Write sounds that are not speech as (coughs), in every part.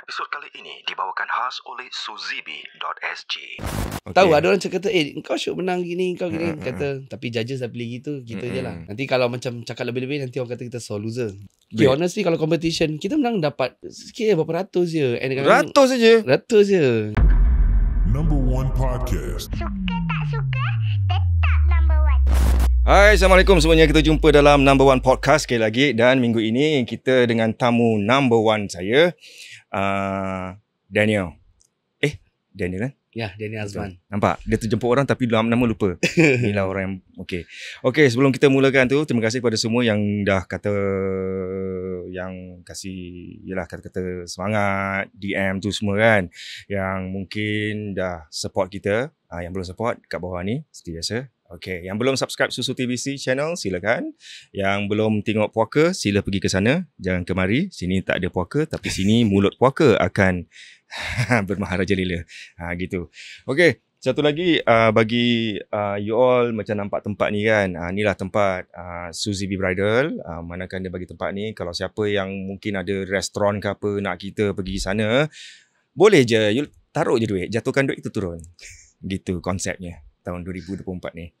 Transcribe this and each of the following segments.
Episod kali ini dibawakan khas oleh suzibi.sg. Okay. Tahu ada orang cakap eh kau syok menang gini kau gini mm-hmm. kata tapi judges dah pilih gitu gitu mm-hmm. je lah. Nanti kalau macam cakap lebih-lebih nanti orang kata kita so loser. Okay, honestly kalau competition kita menang dapat sikit berapa ratus je. And ratus saja. Ratus je. Number one podcast. Hai, Assalamualaikum semuanya. Kita jumpa dalam number one podcast sekali lagi. Dan minggu ini kita dengan tamu number one saya. Ah, Daniel. Eh, Daniel kan? Ya, Daniel Azman. Nampak? Dia terjemput orang tapi nama lupa. (laughs) Inilah orang yang... Okay. Okay, sebelum kita mulakan tu, terima kasih kepada semua yang dah kata... Yang kasih... Yelah, kata-kata semangat, DM tu semua kan. Yang mungkin dah support kita. Uh, yang belum support, kat bawah ni. Seperti biasa, Okay, yang belum subscribe Susu TVC channel silakan. Yang belum tengok puaka sila pergi ke sana. Jangan kemari. Sini tak ada puaka tapi sini (laughs) mulut puaka akan (laughs) bermahara jelila. Ha, gitu. Okay, satu lagi uh, bagi uh, you all macam nampak tempat ni kan. Uh, inilah tempat uh, Suzy B. Bridal. Uh, manakan dia bagi tempat ni. Kalau siapa yang mungkin ada restoran ke apa nak kita pergi sana. Boleh je. You taruh je duit. Jatuhkan duit itu turun. (laughs) gitu konsepnya tahun 2024 ni.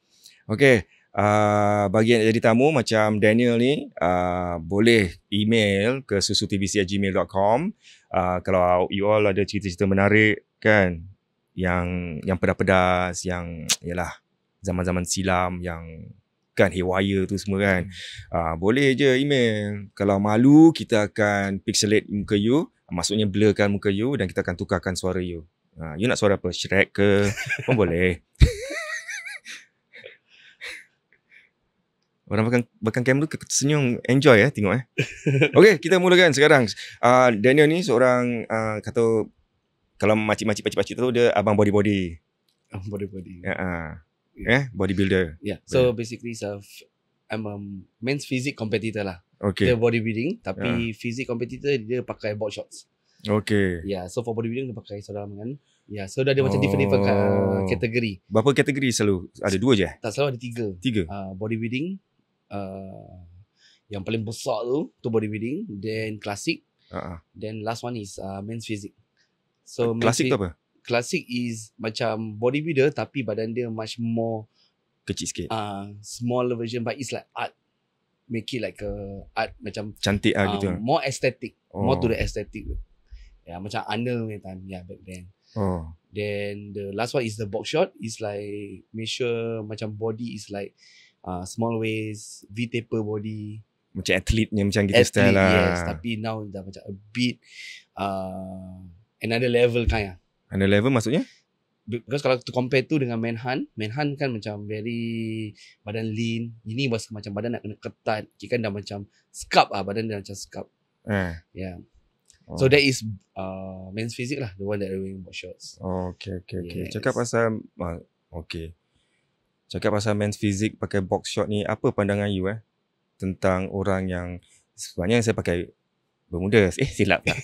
Okay. Uh, bagi yang jadi tamu macam Daniel ni uh, boleh email ke susutvc@gmail.com uh, kalau you all ada cerita-cerita menarik kan yang yang pedas-pedas yang yalah zaman-zaman silam yang kan hewaya tu semua kan hmm. uh, boleh je email kalau malu kita akan pixelate muka you maksudnya blurkan muka you dan kita akan tukarkan suara you uh, you nak suara apa Shrek ke pun boleh (laughs) Orang belakang, belakang kamera tu tersenyum enjoy eh tengok eh. (laughs) Okay, kita mulakan sekarang. Uh, Daniel ni seorang uh, kata kalau macik-macik pacik-pacik tu dia abang body body. Abang body body. Ah, ya. Uh, uh. Eh, bodybuilder. Yeah. So yeah. basically so I'm a men's physique competitor lah. Okay. Dia bodybuilding tapi uh. physique competitor dia pakai board shorts. Okay. Yeah, so for bodybuilding dia pakai seluar dalam kan. Ya, yeah, so dah ada oh. macam different different kategori. Oh. Berapa kategori selalu? Ada dua je? Eh? Tak selalu ada tiga. Tiga. Uh, bodybuilding, Uh, yang paling besar tu tu bodybuilding then classic uh-huh. then last one is uh, men's physique so uh, classic tu apa classic is macam bodybuilder tapi badan dia much more kecil sikit uh, smaller version but it's like art make it like a art macam cantik ah uh, gitu more aesthetic oh. more to the oh. aesthetic ya yeah, macam Arnold punya time yeah back then oh then the last one is the box shot It's like make sure macam body is like uh, small waist, V taper body. Macam atlet ni macam kita style lah. Yes, tapi now dah macam a bit uh, another level kind lah. Another level maksudnya? Because kalau to compare tu dengan Manhunt, Manhunt kan macam very badan lean. Ini was macam badan nak kena ketat. Kita kan dah macam scup ah badan dah macam scup. Eh. Yeah. Oh. So that is uh, men's physique lah, the one that we're wearing about shorts. Oh, okay, okay, yes. okay. Cakap pasal, uh, okay. Cakap pasal men's physique pakai box short ni, apa pandangan you eh? Tentang orang yang sebenarnya saya pakai bermuda. (laughs) Eh, silap tak?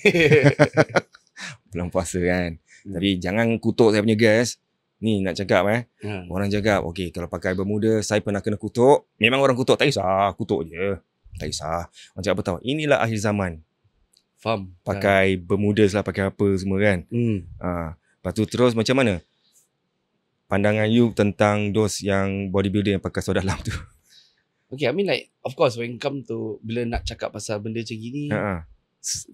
(laughs) Belum puasa kan? Hmm. Tapi jangan kutuk saya punya guys. Ni nak cakap eh. Hmm. Orang cakap, okay, kalau pakai bermuda, saya pernah kena kutuk. Memang orang kutuk, tak kisah. Kutuk je. Tak kisah. Orang cakap apa tahu? Inilah akhir zaman. Faham. Pakai kan? bermuda lah, pakai apa semua kan? Hmm. Ha. Lepas tu terus macam mana? pandangan you tentang dos yang bodybuilder yang pakai soda dalam tu? (laughs) Okay, I mean like, of course when come to, bila nak cakap pasal benda macam gini, uh-huh.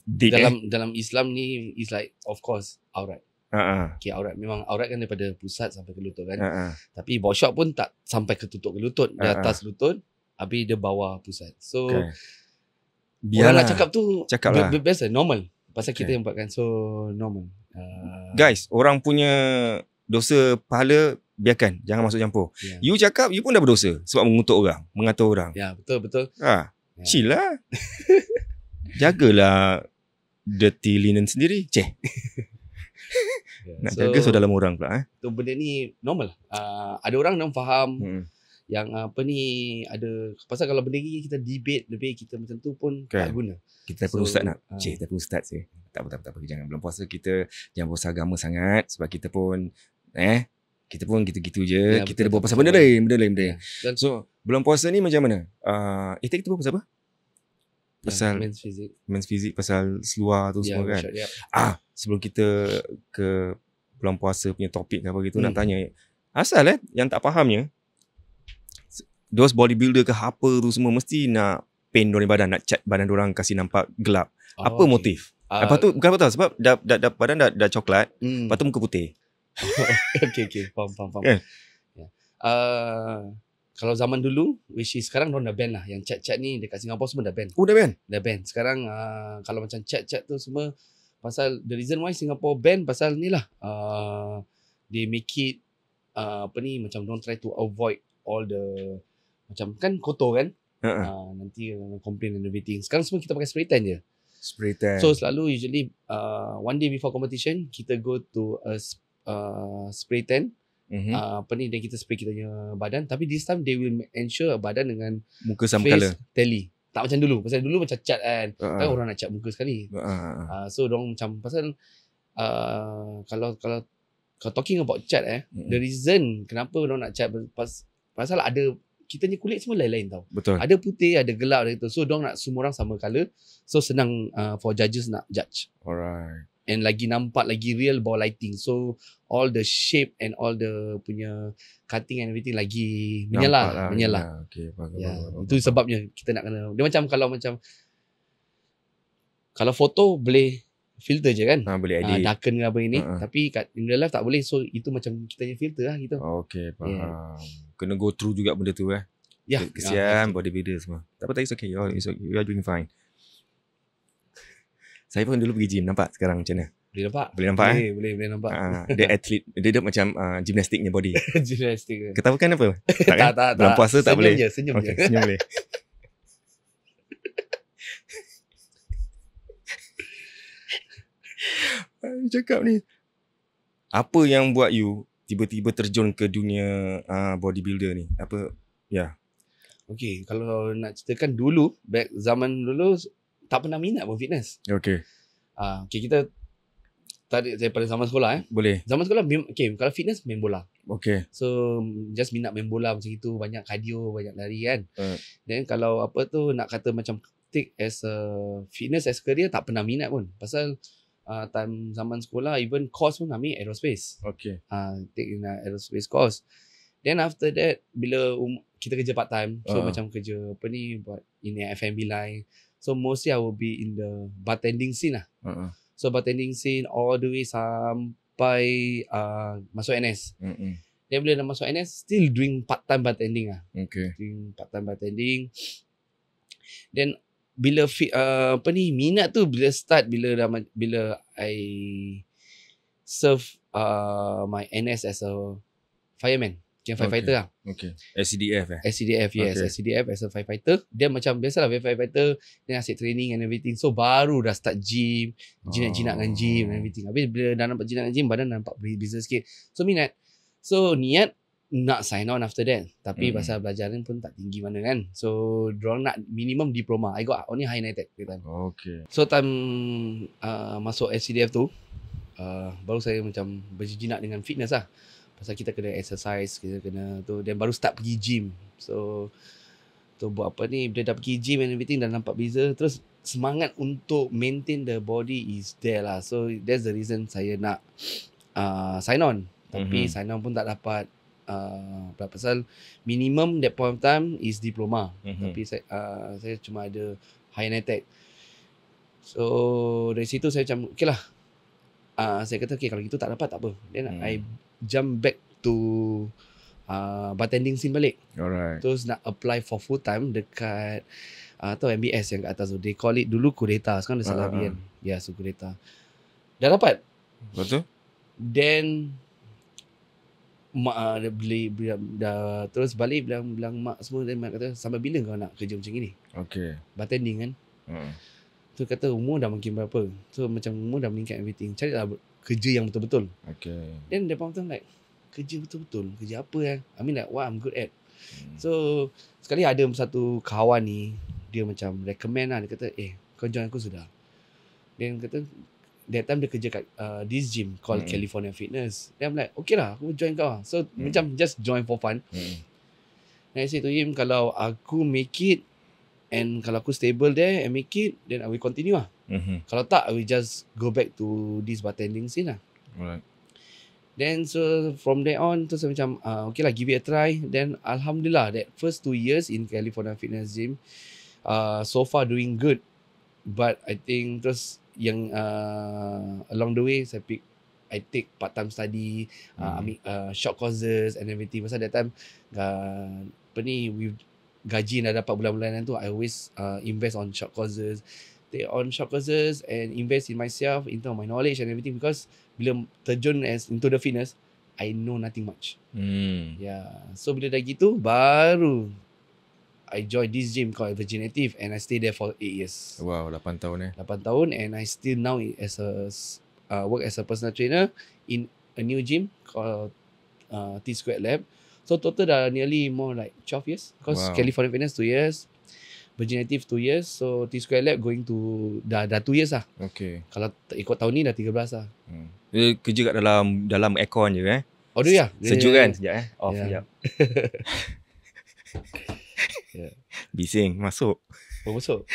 dalam eh? dalam Islam ni, is like, of course, aurat. Uh-huh. Okay, aurat. Memang aurat kan daripada pusat sampai ke lutut kan. Uh-huh. Tapi boshok pun tak sampai ke tutup ke lutut. Di uh-huh. atas lutut, habis dia bawah pusat. So, okay. orang nak cakap tu, lah. biasa, normal. Pasal okay. kita yang buatkan, so normal. Uh, Guys, orang punya dosa pahala biarkan jangan masuk campur. Ya. You cakap you pun dah berdosa sebab mengutuk orang, mengatur orang. Ya, betul betul. Ha. Ya. Chill lah. (laughs) Jagalah dirty linen sendiri. Ceh. (laughs) Ya. Nak so, jaga so dalam orang pula eh. Tu benda ni normal. Uh, ada orang yang faham. Hmm yang apa ni ada pasal kalau berdiri kita debate lebih kita macam tu pun kan. tak guna. Kita so, perlu ustaz nak. Uh, Cik, tak perlu ustaz sih. Eh. Tak apa, tak apa, tak apa. Jangan belum puasa kita jangan puasa agama sangat sebab kita pun eh kita pun gitu-gitu je. Ya, kita dah buat pasal benda lain, benda lain, benda lain. Ya, dan, so, belum puasa ni macam mana? Uh, eh, kita buat pasal apa? Ya, pasal men's fizik. Men's fizik pasal seluar tu ya, semua kan? Sure, ya. Ah, sebelum kita ke belum puasa punya topik ke apa gitu, hmm. nak tanya. Asal eh, yang tak fahamnya, those bodybuilder ke apa tu semua mesti nak paint dorang badan nak cat badan dorang kasi nampak gelap oh, apa okay. motif uh, lepas tu bukan apa tau sebab dah, dah, dah, badan dah, dah coklat hmm. lepas tu muka putih (laughs) okay okay faham faham faham kan? yeah. Ya. Uh, kalau zaman dulu which is sekarang dah dah band lah yang chat-chat ni dekat Singapura semua dah band oh dah band dah band sekarang uh, kalau macam chat-chat tu semua pasal the reason why Singapore band pasal ni lah uh, they make it uh, apa ni macam don't try to avoid all the macam kan kotor kan uh-uh. uh, Nanti orang complain renovating Sekarang semua kita pakai spray tan je Spray tan So selalu usually uh, One day before competition Kita go to a uh, spray tan uh Apa ni Dan kita spray kita punya badan Tapi this time they will ensure Badan dengan Muka sama face, color Tally tak macam dulu pasal dulu macam cat kan uh-uh. orang nak cat muka sekali uh-uh. uh, so orang macam pasal uh, kalau kalau kalau talking about cat eh uh-uh. the reason kenapa orang nak cat pas, pasal ada kita ni kulit semua lain-lain tau. Betul. Ada putih, ada gelap, ada itu. So, dong nak semua orang sama color. So, senang uh, for judges nak judge. Alright. And lagi nampak lagi real bawah lighting. So, all the shape and all the punya cutting and everything lagi menyala. Lah, menyala. Ya. Okay, faham, yeah. Ya, faham, faham, Itu sebabnya kita nak kena. Dia macam kalau macam, kalau foto boleh filter je kan ha, boleh ah, edit ha, darken ke apa ini ha. tapi kat in real life tak boleh so itu macam kita je filter lah gitu okey faham yeah. kena go through juga benda tu eh Ya, ya kesian ya, bodybuilder semua. Tak apa, it's okay. You okay. you are doing fine. Saya pun dulu pergi gym, nampak sekarang macam mana? Boleh nampak. Boleh nampak? Boleh, eh? boleh, boleh nampak. Uh, dia atlet, dia, dia macam uh, gymnastiknya body. (laughs) Gymnastik. kan apa? Tak, (laughs) tak, kan? tak, tak. puasa tak, senyum tak boleh? Senyum je, senyum je. senyum boleh. (laughs) Dia cakap ni. Apa yang buat you tiba-tiba terjun ke dunia uh, bodybuilder ni? Apa? Ya. Yeah. Okay, kalau nak ceritakan dulu, back zaman dulu, tak pernah minat pun fitness. Okay. Uh, ah, okay, kita tarik daripada zaman sekolah eh. Boleh. Zaman sekolah, okay, kalau fitness, main bola. Okay. So, just minat main bola macam itu, banyak cardio, banyak lari kan. Uh. Then, kalau apa tu, nak kata macam take as a fitness as career, tak pernah minat pun. Pasal, uh, time zaman sekolah even course pun ambil aerospace okay uh, take in uh, aerospace course then after that bila um, kita kerja part time so uh. macam kerja apa ni buat in FMB line so mostly I will be in the bartending scene lah uh-uh. so bartending scene all the way sampai uh, masuk NS uh-uh. Then bila dah masuk NS, still doing part-time bartending lah. Okay. Doing part-time bartending. Then bila uh, apa ni minat tu bila start bila dah bila I serve uh, my NS as a fireman, jam firefighter okay. lah. Okay. SCDF eh. SCDF yes, okay. SCDF as a firefighter. Dia macam biasalah firefighter dia asyik training and everything. So baru dah start gym, jinak-jinak dengan oh. gym and everything. Habis bila dah nampak jinak dengan gym, badan dah nampak business sikit. So minat. So niat nak sign on after that tapi mm. pasal belajar ni pun tak tinggi mana kan so drone nak minimum diploma i got only high nitec that time okay so time uh, masuk SCDF tu uh, baru saya macam berjinak dengan fitness lah pasal kita kena exercise kita kena tu dan baru start pergi gym so tu buat apa ni bila dah pergi gym and everything dah nampak beza terus semangat untuk maintain the body is there lah so that's the reason saya nak uh, sign on tapi mm-hmm. sign on pun tak dapat uh, pasal minimum that point of time is diploma mm-hmm. tapi saya uh, saya cuma ada high netek so dari situ saya macam okay lah uh, saya kata okay kalau gitu tak dapat tak apa then mm. I jump back to uh, bartending scene balik Alright. terus nak apply for full time dekat atau uh, MBS yang kat atas tu they call it dulu kudeta sekarang dah salah uh-huh. kan ya yeah, so kudeta dah dapat betul then mak uh, dia beli, beli dah terus balik bilang bilang mak semua dan mak kata sampai bila kau nak kerja macam gini okey bartending kan hmm tu kata umur dah makin berapa so macam umur dah meningkat everything carilah kerja yang betul-betul okey then dia pun macam like kerja betul-betul kerja apa eh i mean like what i'm good at hmm. so sekali ada satu kawan ni dia macam recommend lah dia kata eh kau join aku sudah dia kata That time dia kerja kat uh, this gym called mm. California Fitness. Then I'm like, okay lah, aku join kau lah. So, mm. macam just join for fun. Mm. And I say to him, kalau aku make it, and kalau aku stable there and make it, then I will continue lah. hmm Kalau tak, I will just go back to this bartending scene lah. Alright. Then, so from there on, tu saya macam, uh, okay lah, give it a try. Then, Alhamdulillah, that first two years in California Fitness gym, uh, so far doing good. But, I think terus, yang uh, along the way saya pick I take part time study uh, hmm. uh, uh, short courses and everything masa that time uh, apa ni with gaji yang dah dapat bulan-bulanan tu I always uh, invest on short courses take on short courses and invest in myself into my knowledge and everything because bila terjun as into the fitness I know nothing much hmm. yeah so bila dah gitu baru I join this gym called Virginative and I stay there for 8 years. Wow, 8 tahun eh. 8 tahun and I still now as a uh, work as a personal trainer in a new gym called uh, t Square Lab. So total dah nearly more like 12 years. Because wow. California Fitness 2 years. Virginative Active 2 years. So t Square Lab going to dah, dah 2 years lah. Okay. Kalau ikut tahun ni dah 13 lah. Hmm. Eh, kerja kat dalam dalam aircon je eh. Oh, dia ya? Sejuk ya, ya, kan? Ya. Sejak eh. Off, yeah. (laughs) Bising Masuk Oh masuk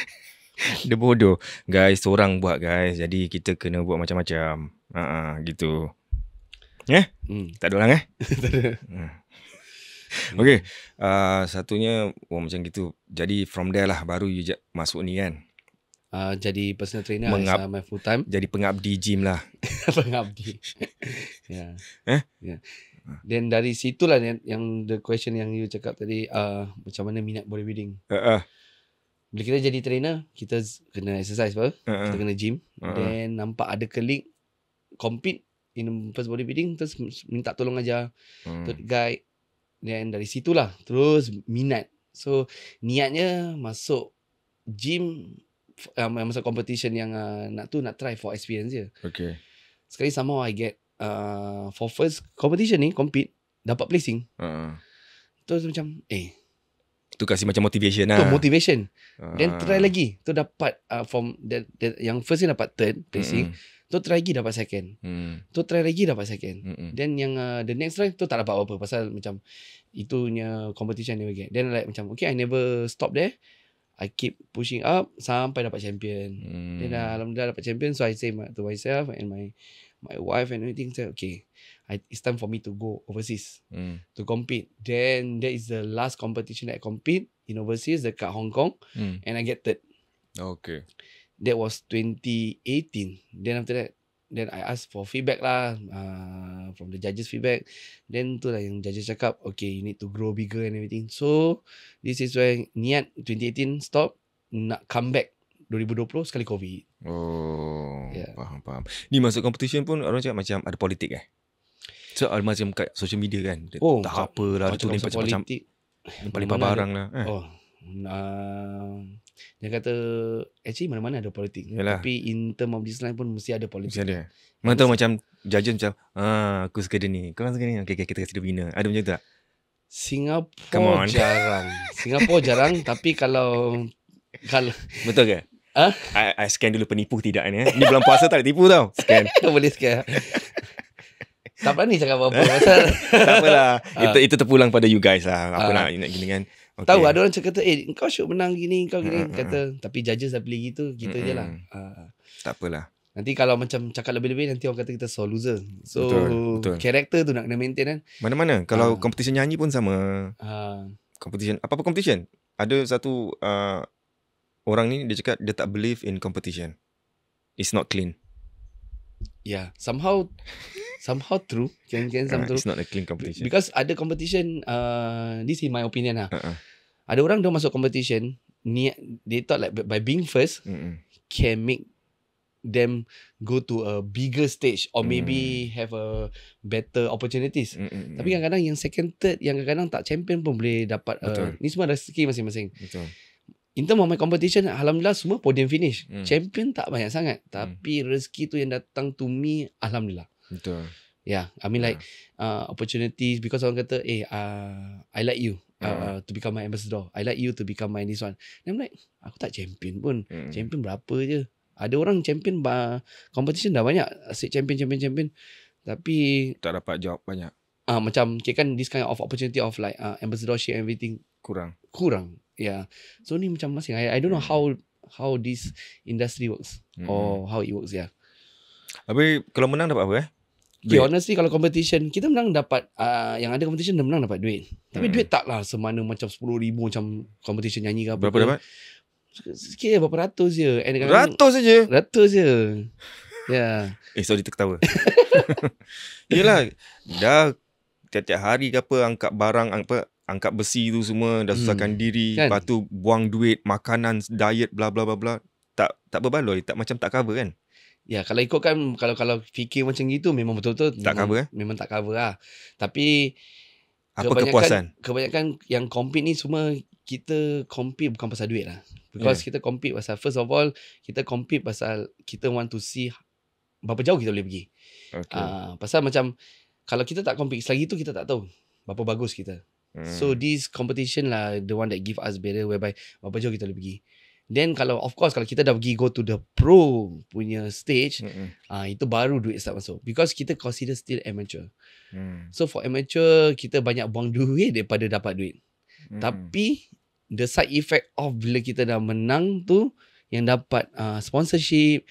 Dia bodoh Guys Orang buat guys Jadi kita kena buat macam-macam Haa uh-uh, Gitu yeah, hmm. Tak ada orang eh (laughs) Tak ada hmm. Ha. Okay uh, Satunya oh, Macam gitu Jadi from there lah Baru you masuk ni kan Uh, jadi personal trainer Mengab- my full time jadi pengabdi gym lah (laughs) pengabdi (laughs) ya yeah. eh yeah. Ha. Then dari situlah yang, yang the question yang you cakap tadi uh, macam mana minat bodybuilding. Uh-uh. Bila kita jadi trainer, kita kena exercise apa? Uh-uh. Kita kena gym. Uh-uh. Then nampak ada klik compete in first bodybuilding terus minta tolong aja. Uh-huh. Hmm. To guide. Then dari situlah terus minat. So niatnya masuk gym uh, masa competition yang uh, nak tu nak try for experience je. Okay. Sekali sama I get uh, for first competition ni compete dapat placing. Uh-huh. Terus macam eh tu kasi macam motivation lah. Tu motivation. Uh-huh. Then ah. try lagi. Tu dapat uh, from that, that, yang first ni dapat third placing. Mm-hmm. Tu try lagi dapat second. Mm. Tu try lagi dapat second. Mm-hmm. Then yang uh, the next try tu tak dapat apa-apa pasal macam itunya competition ni bagi. Then like macam okay I never stop there. I keep pushing up sampai dapat champion. Mm. Then uh, alhamdulillah dapat champion so I say to myself and my my wife and everything said, okay, I, it's time for me to go overseas mm. to compete. Then that is the last competition that I compete in overseas, the Cup Hong Kong, mm. and I get third. Okay. That was 2018. Then after that, then I asked for feedback lah, uh, from the judges feedback. Then tu lah yang judges cakap, okay, you need to grow bigger and everything. So, this is where niat 2018 stop, nak come back 2020 sekali COVID. Oh, yeah. faham, faham. Ni masuk competition pun orang cakap macam ada politik eh? So, ada macam kat social media kan? Oh, tak apa lah. Macam, macam, politik. Macam, paling papa barang lah. Eh. Oh, uh, dia kata, actually mana-mana ada politik. Yalah. Tapi in term of design pun mesti ada politik. Mesti ada. Kan? Mana tahu macam judges macam, ah, aku suka dia ni. Kau suka dia ni? Okay, okay, kita kasi dia winner. Ada macam tu tak? Singapura jarang. (laughs) Singapura jarang tapi kalau kalau betul ke? I, I scan dulu penipu tidak ni. Eh. Ni bulan puasa tak ada tipu tau. Scan. (laughs) Kau boleh scan. tak berani cakap apa-apa. pasal... (laughs) tak apalah. Ah. itu, itu terpulang pada you guys lah. Apa ah. nak, nak gini kan. Okay. Tahu ada orang cakap, tu. eh kau syok menang gini, kau gini. Uh-huh. Kata, tapi judges dah beli gitu, kita je lah. Uh. Tak apalah. Nanti kalau macam cakap lebih-lebih nanti orang kata kita so loser. So karakter tu nak kena maintain kan. Mana-mana kalau uh. competition nyanyi pun sama. Ha. Uh. Competition apa-apa competition. Ada satu uh, orang ni dia cakap dia tak believe in competition. It's not clean. Yeah, somehow somehow true. Can can some uh, true. It's not a clean competition. Because ada competition uh this is my opinion lah. Uh-uh. Ada orang dia masuk competition ni they thought like by being first Mm-mm. can make them go to a bigger stage or mm. maybe have a better opportunities. Mm-mm. Tapi kadang-kadang yang second third yang kadang-kadang tak champion pun boleh dapat uh, ni semua rezeki masing-masing. In terms of my competition, Alhamdulillah semua podium finish. Hmm. Champion tak banyak sangat. Hmm. Tapi hmm. rezeki tu yang datang to me, Alhamdulillah. Betul. Yeah, I mean yeah. like ya. uh, opportunities because orang kata, eh, uh, I like you. Uh, ya. uh, to become my ambassador I like you to become my this one Then I'm like Aku tak champion pun mm. Champion berapa je Ada orang champion ba- Competition dah banyak Asyik champion champion champion Tapi Tak dapat job banyak Ah uh, Macam Kira kan this kind of opportunity Of like uh, ambassador share everything Kurang Kurang Yeah. So ni macam masing. I, I don't know hmm. how how this industry works hmm or how it works. Yeah. Tapi kalau menang dapat apa eh? Okay, duit. honestly kalau competition, kita menang dapat, uh, yang ada competition dia menang dapat duit. Tapi hmm. duit tak lah semana macam sepuluh ribu macam competition nyanyi ke apa. Berapa ke. dapat? Sikit berapa ratus je. And ratus saja? Ratus je. Ya. Yeah. eh, sorry terketawa. (laughs) Yelah, dah tiap-tiap hari ke apa, angkat barang, apa, angkat besi tu semua dah hmm. susahkan hmm. diri kan? lepas tu buang duit makanan diet bla bla bla bla tak tak berbaloi tak macam tak cover kan ya kalau ikut kan, kalau kalau fikir macam gitu memang betul betul tak memang, cover eh? memang tak cover lah tapi apa kebanyakan, kepuasan kebanyakan yang compete ni semua kita compete bukan pasal duit lah because yeah. kita compete pasal first of all kita compete pasal kita want to see berapa jauh kita boleh pergi okay. uh, ah, pasal macam kalau kita tak compete selagi tu kita tak tahu berapa bagus kita So hmm. this competition lah the one that give us better whereby berapa jauh oh, kita boleh pergi. Then kalau of course kalau kita dah pergi go to the pro punya stage ah uh, itu baru duit start masuk because kita consider still amateur. Mm. So for amateur kita banyak buang (laughs) duit daripada dapat duit. Mm. Tapi the side effect of bila kita dah menang tu yang dapat uh, sponsorship,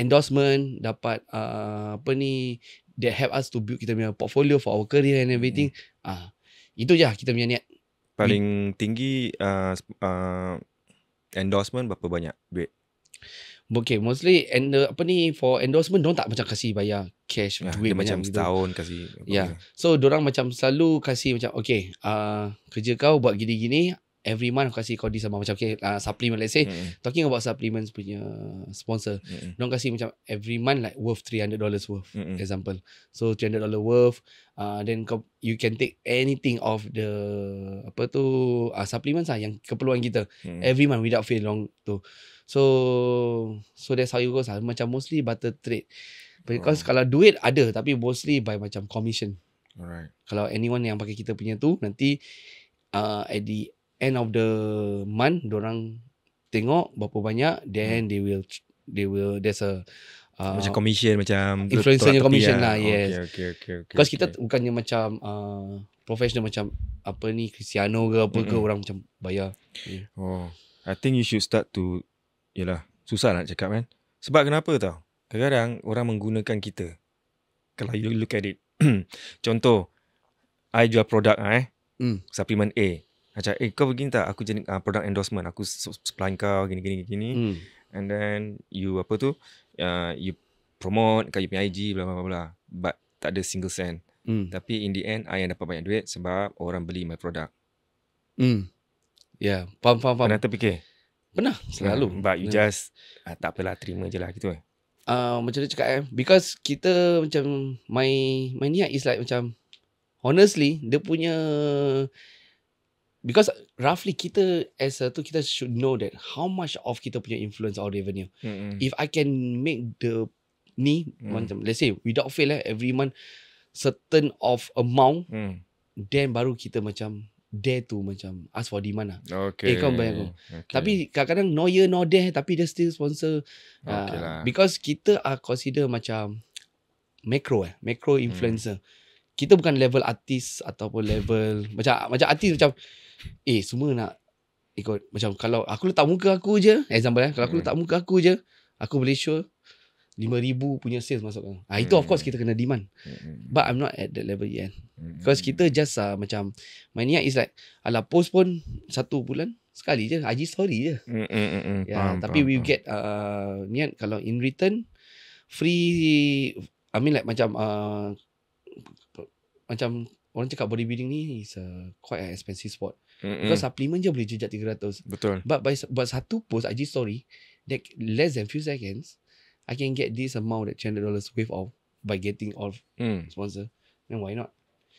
endorsement, dapat uh, apa ni that help us to build kita punya portfolio for our career and everything hmm. ah mm. uh, itu je lah kita punya niat. Paling We, tinggi uh, uh, endorsement berapa banyak duit? Okay, mostly and uh, apa ni for endorsement don't tak macam kasih bayar cash ah, duit macam gitu. setahun kasih. Yeah. So orang macam selalu kasih macam okay uh, kerja kau buat gini-gini every month aku kasih kau this amount macam okay, uh, supplement let's say mm-hmm. talking about supplements punya sponsor mm-hmm. don't kasih macam every month like worth 300 dollars worth mm-hmm. example so 300 dollar worth uh, then kau you can take anything of the apa tu uh, supplements lah yang keperluan kita mm-hmm. every month without fail long tu so so that's how you go lah. macam mostly butter trade because oh. kalau duit ada tapi mostly by macam commission alright kalau anyone yang pakai kita punya tu nanti uh, at the end of the month orang tengok berapa banyak then hmm. they will they will there's a Uh, macam commission macam influencer commission lah, lah yes okay okay okay because okay. kita bukannya macam uh, professional macam apa ni Cristiano ke apa mm-hmm. ke orang macam bayar yeah. oh i think you should start to yelah susah nak cakap kan sebab kenapa tau kadang-kadang orang menggunakan kita kalau you look at it (clears throat) contoh i jual produk ah, eh mm. supplement A macam eh kau begini tak aku jadi uh, product endorsement aku supply kau gini gini gini hmm. and then you apa tu uh, you promote kau you punya IG bla bla bla but tak ada single cent hmm. tapi in the end I yang dapat banyak duit sebab orang beli my product hmm. yeah faham faham faham pernah terfikir pernah selalu hmm. but you hmm. just uh, tak apalah terima je lah gitu eh uh, macam dia cakap eh because kita macam my my niat is like macam honestly dia punya Because roughly kita as a tu kita should know that how much of kita punya influence or revenue. Mm-hmm. If I can make the ni mm. macam let's say without fail lah, every month certain of amount mm. then baru kita macam dare to macam ask for demand lah. Okay. Eh kau bayar aku. Okay. Tapi kadang-kadang no year no day tapi dia still sponsor. Okay uh, lah. Because kita are consider macam macro eh. Macro influencer. Mm kita bukan level artis ataupun level macam macam artis macam eh semua nak ikut macam kalau aku letak muka aku je example eh kalau aku hmm. letak muka aku je aku boleh sure 5000 punya sales masuk kan. Ah itu of hmm. course kita kena demand. Hmm. But I'm not at that level yet. Because kita just uh, macam my niat is like ala post pun satu bulan sekali je IG story je. mm Ya, paham, tapi paham, we get uh, niat kalau in return free I mean like macam uh, macam orang cakap bodybuilding ni is a quite an expensive sport. Mm-hmm. Because supplement je boleh jejak 300. Betul. But by but satu post IG story that less than few seconds I can get this amount that channel dollars wave off by getting off mm. sponsor. Then why not?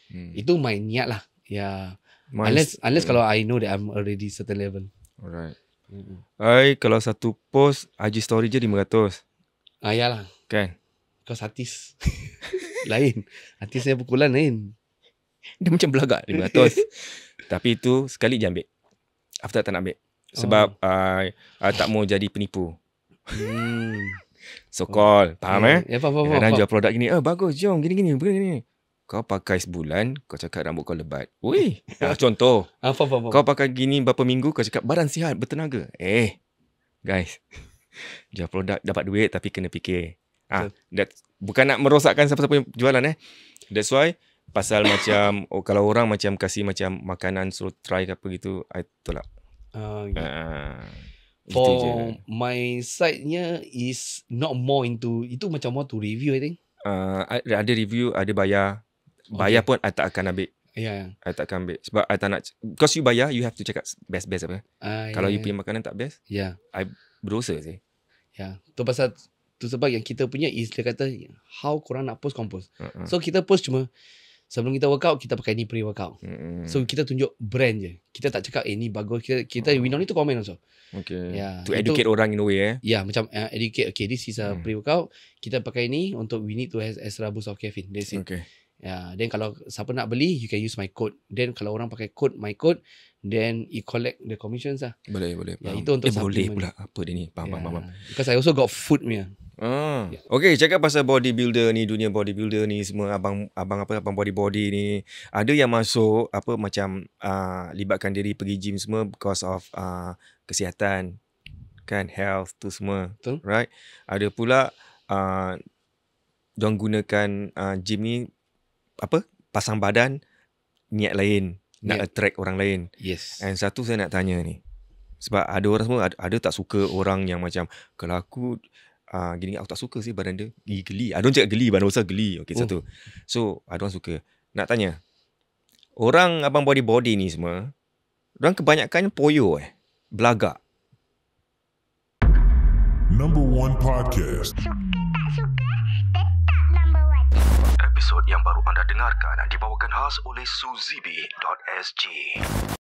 Mm. Itu my niat lah. Yeah. My unless s- unless mm. kalau I know that I'm already certain level. Alright. Mm-hmm. I kalau satu post IG story je 500. Ah ya lah. Kan. Kau satis. (laughs) Lain Nanti saya pukulan lain Dia macam belagak 500 (laughs) Tapi itu Sekali je ambil After tak nak ambil Sebab oh. uh, uh, Tak mau jadi penipu hmm. (laughs) So call oh. Faham ya, eh yeah, faham, faham, jual produk gini oh, Bagus jom gini gini, gini gini Kau pakai sebulan Kau cakap rambut kau lebat Ui (laughs) nah, ya. Contoh ah, faham, faham, faham. Kau pakai gini Berapa minggu Kau cakap badan sihat Bertenaga Eh Guys Jual produk dapat duit Tapi kena fikir Ha, that, bukan nak merosakkan siapa-siapa punya jualan eh. That's why pasal (coughs) macam oh, kalau orang macam kasih macam makanan suruh try ke apa gitu, I tolak. Uh, ah, yeah. Ya. uh, For my side-nya is not more into, itu macam more to review I think. Uh, ada review, ada bayar. Bayar pun I tak akan ambil. Ya. Yeah. I tak akan ambil. Sebab I tak nak, because you bayar, you have to check out best-best apa. Uh, kalau yeah. you ya. punya makanan tak best, yeah. I berusaha sih. Ya, yeah. tu pasal tu sebab yang kita punya is dia kata how korang nak post kompos? Uh-huh. So kita post cuma sebelum kita workout kita pakai ni pre-workout. Uh-huh. So kita tunjuk brand je. Kita tak cakap eh ni bagus kita kita uh-huh. we don't need to comment also. Okay. Yeah, to educate orang in a way eh. Ya, yeah, macam uh, educate okay this is a uh-huh. pre-workout. Kita pakai ni untuk we need to has extra boost of caffeine. That's it. Okay. Ya, yeah, then kalau siapa nak beli you can use my code. Then kalau orang pakai code my code then you collect the commissions lah. Boleh, boleh. yeah, ya, itu untuk eh, boleh pula apa dia ni? pam, pam. Ya, faham, Because I also got food punya. Hmm. Ah. Ya. Okay, cakap pasal bodybuilder ni, dunia bodybuilder ni semua abang abang apa abang body body ni, ada yang masuk apa macam uh, libatkan diri pergi gym semua because of uh, kesihatan kan health tu semua. Betul. Right? Ada pula a uh, gunakan uh, gym ni apa? Pasang badan niat lain, niat. nak ya. attract orang lain. Yes. And satu saya nak tanya ni. Sebab ada orang semua ada, ada tak suka orang yang macam kalau aku uh, gini aku tak suka sih badan dia gigi geli I ah, don't cakap geli badan besar geli okay oh. satu so I ah, don't suka nak tanya orang abang body body ni semua orang kebanyakan poyo eh belagak number one podcast Episode yang baru anda dengarkan dibawakan khas oleh suzibi.sg